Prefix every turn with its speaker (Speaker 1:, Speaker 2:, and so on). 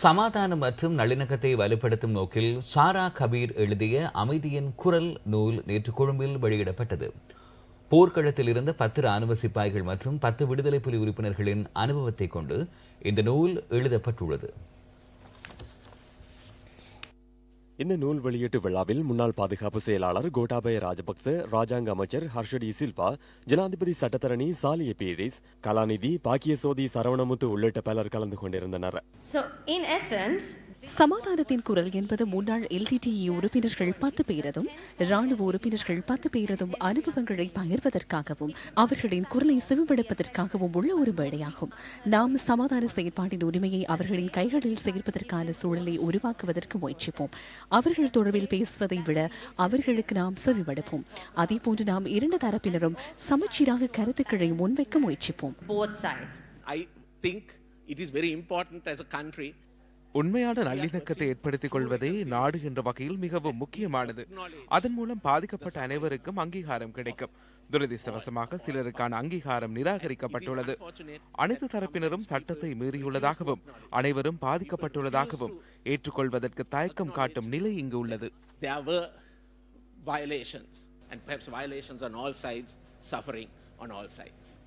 Speaker 1: சமாதானம் மற்றும் நல்லிணக்கத்தை வலுப்படுத்தும் நோக்கில் சாரா கபீர் எழுதிய அமைதியின் குரல் நூல் நேற்று கொழும்பில் வெளியிடப்பட்டது போர்க்களத்தில் இருந்த பத்து ராணுவ சிப்பாய்கள் மற்றும் பத்து விடுதலை புலி உறுப்பினர்களின் அனுபவத்தை கொண்டு இந்த நூல் எழுதப்பட்டுள்ளது
Speaker 2: இந்த நூல் வெளியீட்டு விழாவில் முன்னாள் பாதுகாப்பு செயலாளர் கோட்டாபய ராஜபக்ச ராஜாங்க அமைச்சர் ஹர்ஷடி சில்பா ஜனாதிபதி சட்டத்தரணி சாலிய பீரிஸ் கலாநிதி பாக்கியசோதி சரவணமுத்து உள்ளிட்ட பலர் கலந்து கொண்டிருந்தனர்
Speaker 3: சமாதானத்தின் குரல் என்பது முன்னாள் எல்டிடிஇ உறுப்பினர்கள் பத்து பேரதும் ராணுவ உறுப்பினர்கள் பத்து பேரதும் அனுபவங்களை பகிர்வதற்காகவும் அவர்களின் குரலை செவிமடுப்பதற்காகவும் உள்ள ஒரு மேடையாகும் நாம் சமாதான செயற்பாட்டின் உரிமையை அவர்களின் கைகளில் சேர்ப்பதற்கான சூழலை உருவாக்குவதற்கு முயற்சிப்போம் அவர்கள் தொடர்பில் பேசுவதை விட அவர்களுக்கு நாம் செவிமடுப்போம் போன்று நாம் இரண்டு தரப்பினரும் சமச்சீராக கருத்துக்களை முன்வைக்க முயற்சிப்போம்
Speaker 4: I think it is very important as a country உண்மையான நல்லிணக்கத்தை ஏற்படுத்திக் கொள்வதே நாடு என்ற வகையில் மிகவும் முக்கியமானது அதன் மூலம் பாதிக்கப்பட்ட அனைவருக்கும் அங்கீகாரம் கிடைக்கும் துரதிருஷ்டவசமாக சிலருக்கான அங்கீகாரம் நிராகரிக்கப்பட்டுள்ளது அனைத்து தரப்பினரும் சட்டத்தை மீறியுள்ளதாகவும் அனைவரும் பாதிக்கப்பட்டுள்ளதாகவும் ஏற்றுக்கொள்வதற்கு தயக்கம் காட்டும் நிலை இங்கு உள்ளது violations and perhaps violations on all sides suffering on all
Speaker 1: sides